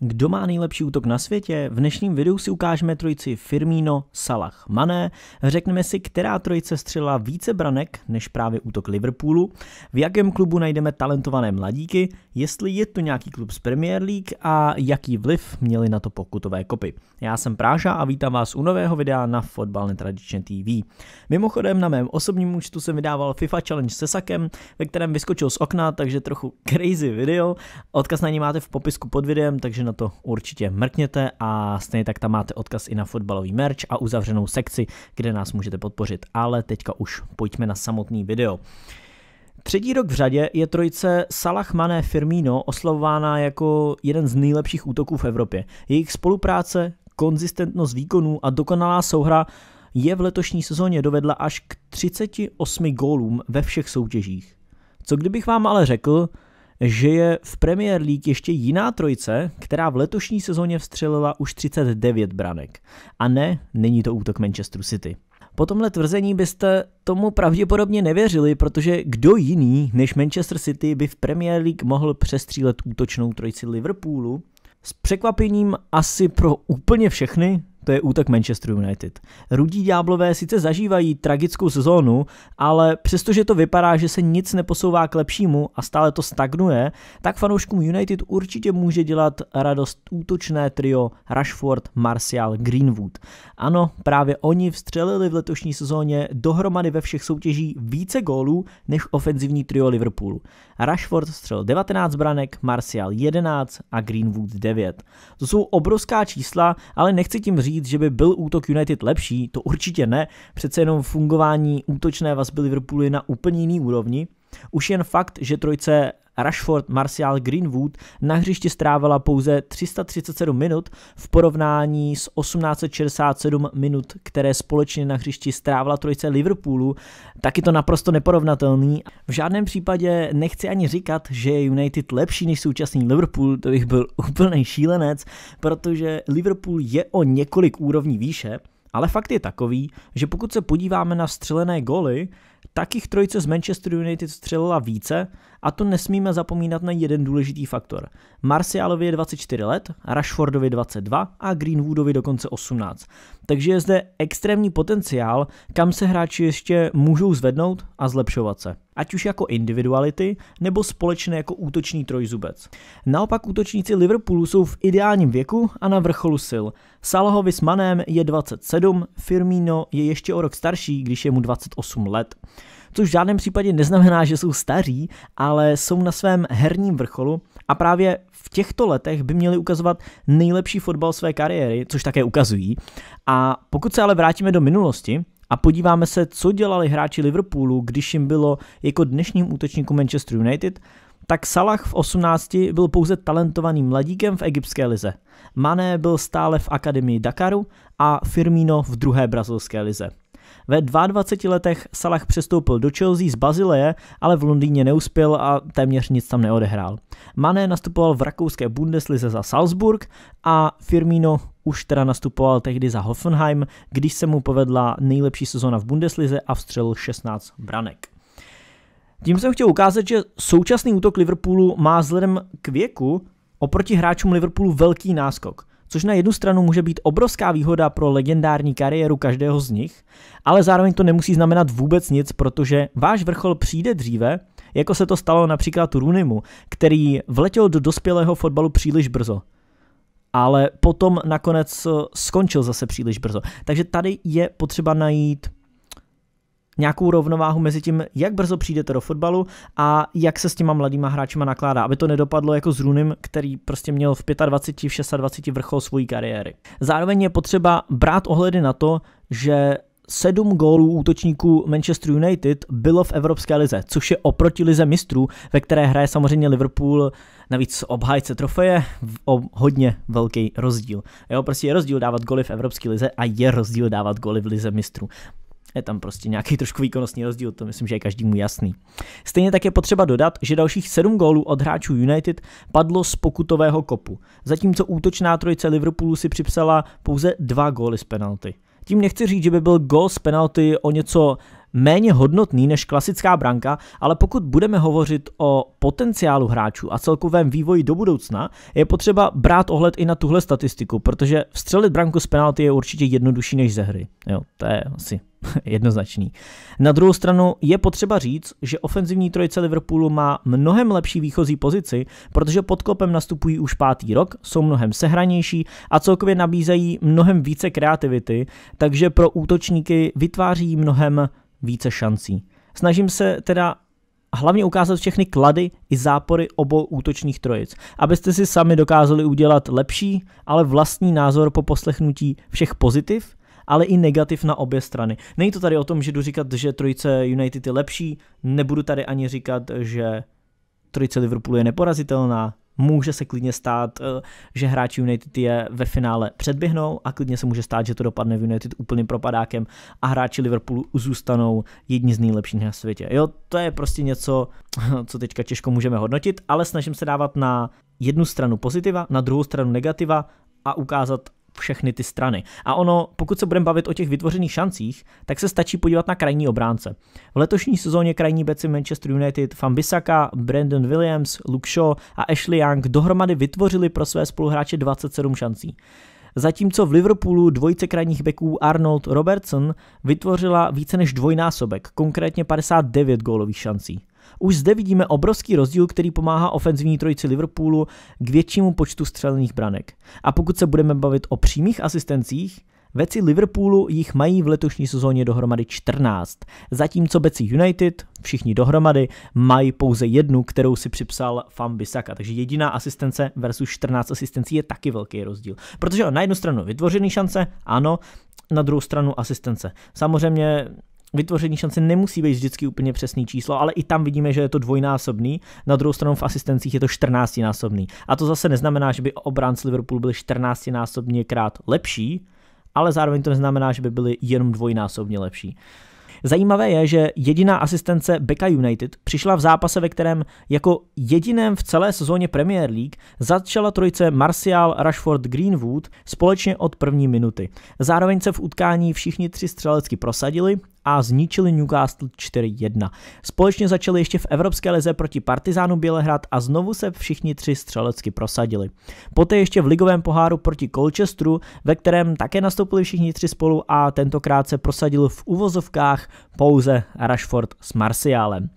Kdo má nejlepší útok na světě? V dnešním videu si ukážeme trojici Firmino, Salah, Mané. Řekneme si, která trojice střelila více branek než právě útok Liverpoolu, v jakém klubu najdeme talentované mladíky, jestli je to nějaký klub z Premier League a jaký vliv měli na to pokutové kopy. Já jsem Práža a vítám vás u nového videa na Fotbal Netradičně TV. Mimochodem na mém osobním účtu jsem vydával FIFA Challenge se Sakem, ve kterém vyskočil z okna, takže trochu crazy video. Odkaz na ní máte v popisku pod videem, takže na to určitě mrkněte a stejně tak tam máte odkaz i na fotbalový merch a uzavřenou sekci, kde nás můžete podpořit. Ale teďka už pojďme na samotný video. Třetí rok v řadě je trojice Salah Mané Firmino oslavována jako jeden z nejlepších útoků v Evropě. Jejich spolupráce, konzistentnost výkonů a dokonalá souhra je v letošní sezóně dovedla až k 38 gólům ve všech soutěžích. Co kdybych vám ale řekl, že je v Premier League ještě jiná trojce, která v letošní sezóně vstřelila už 39 branek. A ne, není to útok Manchester City. Po tomhle tvrzení byste tomu pravděpodobně nevěřili, protože kdo jiný než Manchester City by v Premier League mohl přestřílet útočnou trojici Liverpoolu? S překvapením asi pro úplně všechny to je útok Manchester United. Rudí ďáblové sice zažívají tragickou sezónu, ale přestože to vypadá, že se nic neposouvá k lepšímu a stále to stagnuje, tak fanouškům United určitě může dělat radost útočné trio Rashford, Martial, Greenwood. Ano, právě oni vstřelili v letošní sezóně dohromady ve všech soutěží více gólů než ofenzivní trio Liverpoolu. Rashford střel 19 branek, Martial 11 a Greenwood 9. To jsou obrovská čísla, ale nechci tím říct, že by byl útok United lepší, to určitě ne, přece jenom fungování útočné vazby Liverpoolu je na úplně jiný úrovni, už jen fakt, že trojce Rashford, Martial, Greenwood na hřišti strávila pouze 337 minut v porovnání s 1867 minut, které společně na hřišti strávila trojice Liverpoolu. je to naprosto neporovnatelný. V žádném případě nechci ani říkat, že je United lepší než současný Liverpool, to bych byl úplný šílenec, protože Liverpool je o několik úrovní výše, ale fakt je takový, že pokud se podíváme na střelené goly, tak jich trojice z Manchester United střelila více a to nesmíme zapomínat na jeden důležitý faktor. Marcialovi je 24 let, Rashfordovi 22 a Greenwoodovi dokonce 18. Takže je zde extrémní potenciál, kam se hráči ještě můžou zvednout a zlepšovat se. Ať už jako individuality, nebo společně jako útoční trojzubec. Naopak útočníci Liverpoolu jsou v ideálním věku a na vrcholu sil. Salahovi s Manem je 27, Firmino je ještě o rok starší, když je mu 28 let což v žádném případě neznamená, že jsou staří, ale jsou na svém herním vrcholu a právě v těchto letech by měli ukazovat nejlepší fotbal své kariéry, což také ukazují. A pokud se ale vrátíme do minulosti, a podíváme se, co dělali hráči Liverpoolu, když jim bylo jako dnešním útočníku Manchester United, tak Salah v 18 byl pouze talentovaným mladíkem v egyptské lize. Mané byl stále v akademii Dakaru a Firmino v druhé brazilské lize. Ve 22 letech Salah přestoupil do Chelsea z Bazileje, ale v Londýně neuspěl a téměř nic tam neodehrál. Mané nastupoval v rakouské Bundeslize za Salzburg a Firmino už teda nastupoval tehdy za Hoffenheim, když se mu povedla nejlepší sezona v Bundeslize a vstřelil 16 branek. Tím jsem chtěl ukázat, že současný útok Liverpoolu má vzhledem k věku oproti hráčům Liverpoolu velký náskok což na jednu stranu může být obrovská výhoda pro legendární kariéru každého z nich, ale zároveň to nemusí znamenat vůbec nic, protože váš vrchol přijde dříve, jako se to stalo například Runimu, který vletěl do dospělého fotbalu příliš brzo ale potom nakonec eh, skončil zase příliš brzo. Takže tady je potřeba najít nějakou rovnováhu mezi tím, jak brzo přijdete do fotbalu a jak se s těma mladýma hráčima nakládá, aby to nedopadlo jako s Runem, který prostě měl v 25, v 26 vrchol svojí kariéry. Zároveň je potřeba brát ohledy na to, že sedm gólů útočníků Manchester United bylo v Evropské lize, což je oproti lize mistrů, ve které hraje samozřejmě Liverpool navíc obhájce trofeje o hodně velký rozdíl. Jo, prostě je rozdíl dávat goly v Evropské lize a je rozdíl dávat goly v lize mistrů. Je tam prostě nějaký trošku výkonnostní rozdíl, to myslím, že je každému jasný. Stejně tak je potřeba dodat, že dalších sedm gólů od hráčů United padlo z pokutového kopu, zatímco útočná trojice Liverpoolu si připsala pouze dva góly z penalty. Tím nechci říct, že by byl gól z penalty o něco méně hodnotný než klasická branka, ale pokud budeme hovořit o potenciálu hráčů a celkovém vývoji do budoucna, je potřeba brát ohled i na tuhle statistiku, protože vstřelit branku z penalty je určitě jednodušší než ze hry. Jo, to je asi Jednoznačný. Na druhou stranu je potřeba říct, že ofenzivní trojice Liverpoolu má mnohem lepší výchozí pozici, protože pod kopem nastupují už pátý rok, jsou mnohem sehranější a celkově nabízejí mnohem více kreativity, takže pro útočníky vytváří mnohem více šancí. Snažím se teda hlavně ukázat všechny klady i zápory obou útočních trojic, abyste si sami dokázali udělat lepší, ale vlastní názor po poslechnutí všech pozitiv ale i negativ na obě strany. Není to tady o tom, že jdu říkat, že trojice United je lepší, nebudu tady ani říkat, že trojice Liverpoolu je neporazitelná, může se klidně stát, eh, že hráči United je ve finále předběhnou a klidně se může stát, že to dopadne v United úplným propadákem a hráči Liverpoolu zůstanou jedni z nejlepších na světě. Jo, to je prostě něco, co teďka těžko můžeme hodnotit, ale snažím se dávat na jednu stranu pozitiva, na druhou stranu negativa a ukázat všechny ty strany. A ono, pokud se budeme bavit o těch vytvořených šancích, tak se stačí podívat na krajní obránce. V letošní sezóně krajní beci Manchester United Fambisaka, Brandon Williams, Luke Shaw a Ashley Young dohromady vytvořili pro své spoluhráče 27 šancí. Zatímco v Liverpoolu dvojice krajních beků Arnold Robertson vytvořila více než dvojnásobek, konkrétně 59 gólových šancí. Už zde vidíme obrovský rozdíl, který pomáhá ofenzivní trojici Liverpoolu k většímu počtu střelených branek. A pokud se budeme bavit o přímých asistencích, Veci Liverpoolu jich mají v letošní sezóně dohromady 14, zatímco Beci United, všichni dohromady, mají pouze jednu, kterou si připsal Fan Bisaka. Takže jediná asistence versus 14 asistencí je taky velký rozdíl. Protože na jednu stranu vytvořený šance, ano, na druhou stranu asistence. Samozřejmě vytvoření šance nemusí být vždycky úplně přesný číslo, ale i tam vidíme, že je to dvojnásobný. Na druhou stranu v asistencích je to 14-násobný. A to zase neznamená, že by obránci Liverpoolu byli 14-násobně krát lepší, ale zároveň to neznamená, že by byli jenom dvojnásobně lepší. Zajímavé je, že jediná asistence Beka United přišla v zápase, ve kterém jako jediném v celé sezóně Premier League začala trojice Martial, Rashford, Greenwood společně od první minuty. Zároveň se v utkání všichni tři střelecky prosadili a zničili Newcastle 4-1. Společně začali ještě v Evropské lize proti Partizánu Bělehrad a znovu se všichni tři střelecky prosadili. Poté ještě v ligovém poháru proti Colchesteru, ve kterém také nastoupili všichni tři spolu a tentokrát se prosadil v uvozovkách pouze Rashford s Marciálem.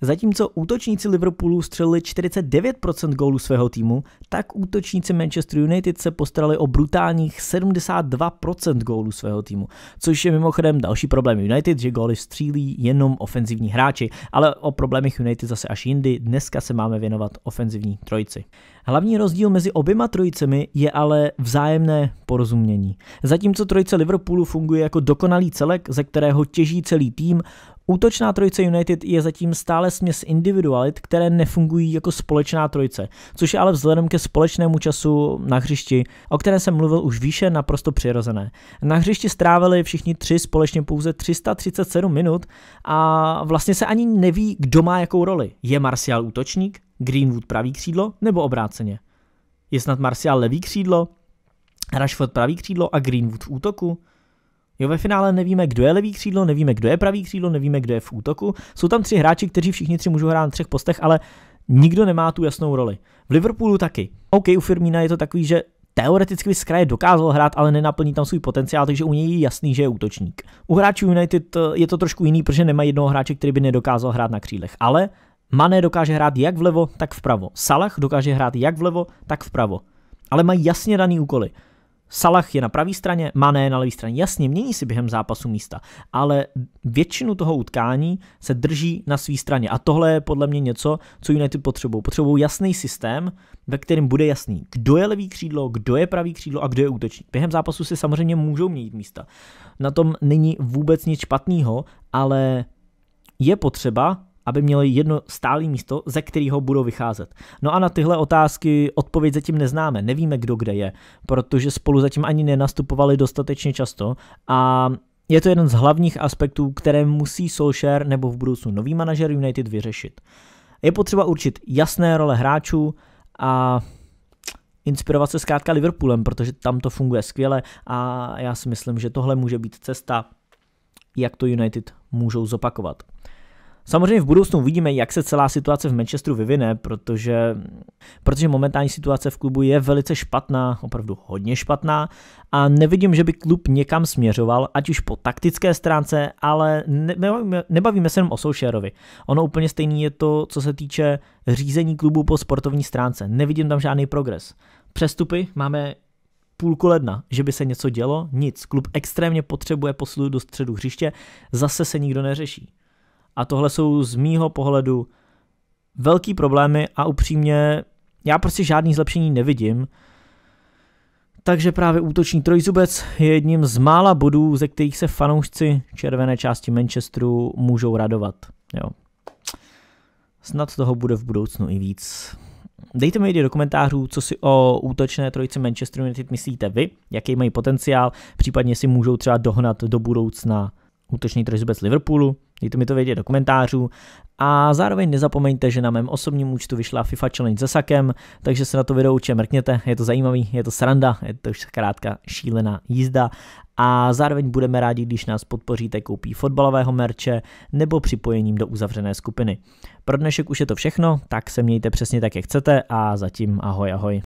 Zatímco útočníci Liverpoolu střelili 49% gólů svého týmu, tak útočníci Manchester United se postarali o brutálních 72% gólů svého týmu, což je mimochodem další problém United, že góly střílí jenom ofenzivní hráči, ale o problémech United zase až jindy, dneska se máme věnovat ofenzivní trojici. Hlavní rozdíl mezi oběma trojicemi je ale vzájemné porozumění. Zatímco trojice Liverpoolu funguje jako dokonalý celek, ze kterého těží celý tým, Útočná trojice United je zatím stále směs individualit, které nefungují jako společná trojice, což je ale vzhledem ke společnému času na hřišti, o které jsem mluvil už výše, naprosto přirozené. Na hřišti strávili všichni tři společně pouze 337 minut a vlastně se ani neví, kdo má jakou roli. Je Martial útočník, Greenwood pravý křídlo nebo obráceně? Je snad Martial levý křídlo, Rashford pravý křídlo a Greenwood v útoku? Jo, ve finále nevíme, kdo je levý křídlo, nevíme, kdo je pravý křídlo, nevíme, kdo je v útoku. Jsou tam tři hráči, kteří všichni tři můžou hrát na třech postech, ale nikdo nemá tu jasnou roli. V Liverpoolu taky. OK, u Firmína je to takový, že teoreticky z kraje dokázal hrát, ale nenaplní tam svůj potenciál, takže u něj je jasný, že je útočník. U hráčů United je to trošku jiný, protože nemá jednoho hráče, který by nedokázal hrát na křídlech, ale Mané dokáže hrát jak vlevo, tak vpravo. Salah dokáže hrát jak vlevo, tak vpravo. Ale mají jasně daný úkoly. Salah je na pravé straně, Mané na levé straně. Jasně, mění si během zápasu místa, ale většinu toho utkání se drží na své straně. A tohle je podle mě něco, co United potřebují. Potřebují jasný systém, ve kterém bude jasný, kdo je levý křídlo, kdo je pravý křídlo a kdo je útočník. Během zápasu si samozřejmě můžou měnit místa. Na tom není vůbec nic špatného, ale je potřeba, aby měli jedno stálé místo, ze kterého budou vycházet. No a na tyhle otázky odpověď zatím neznáme, nevíme, kdo kde je, protože spolu zatím ani nenastupovali dostatečně často a je to jeden z hlavních aspektů, které musí Solskjaer nebo v budoucnu nový manažer United vyřešit. Je potřeba určit jasné role hráčů a inspirovat se zkrátka Liverpoolem, protože tam to funguje skvěle a já si myslím, že tohle může být cesta, jak to United můžou zopakovat. Samozřejmě v budoucnu uvidíme, jak se celá situace v Manchesteru vyvine, protože, protože momentální situace v klubu je velice špatná, opravdu hodně špatná a nevidím, že by klub někam směřoval, ať už po taktické stránce, ale nebavíme, nebavíme se jenom o Solskjaerovi. Ono úplně stejný je to, co se týče řízení klubu po sportovní stránce. Nevidím tam žádný progres. Přestupy máme půlku ledna, že by se něco dělo, nic. Klub extrémně potřebuje posilu do středu hřiště, zase se nikdo neřeší. A tohle jsou z mýho pohledu velký problémy a upřímně já prostě žádný zlepšení nevidím. Takže právě útoční trojzubec je jedním z mála bodů, ze kterých se fanoušci červené části Manchesteru můžou radovat. Jo. Snad toho bude v budoucnu i víc. Dejte mi do komentářů, co si o útočné trojici Manchester United myslíte vy, jaký mají potenciál, případně si můžou třeba dohnat do budoucna útočný trojzubec Liverpoolu. Dejte mi to vědět do komentářů a zároveň nezapomeňte, že na mém osobním účtu vyšla FIFA Challenge se Sakem, takže se na to video určitě mrkněte, je to zajímavý, je to sranda, je to už zkrátka šílená jízda a zároveň budeme rádi, když nás podpoříte koupí fotbalového merče nebo připojením do uzavřené skupiny. Pro dnešek už je to všechno, tak se mějte přesně tak, jak chcete a zatím ahoj ahoj.